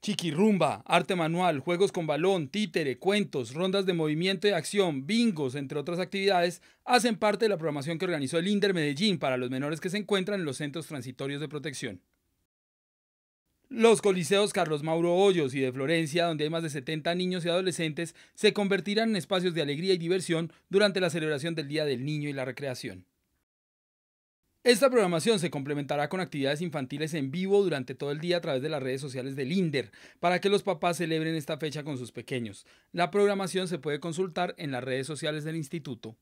Chiquirrumba, arte manual, juegos con balón, títere, cuentos, rondas de movimiento y acción, bingos, entre otras actividades, hacen parte de la programación que organizó el INDER Medellín para los menores que se encuentran en los centros transitorios de protección. Los coliseos Carlos Mauro Hoyos y de Florencia, donde hay más de 70 niños y adolescentes, se convertirán en espacios de alegría y diversión durante la celebración del Día del Niño y la Recreación. Esta programación se complementará con actividades infantiles en vivo durante todo el día a través de las redes sociales del INDER para que los papás celebren esta fecha con sus pequeños. La programación se puede consultar en las redes sociales del instituto.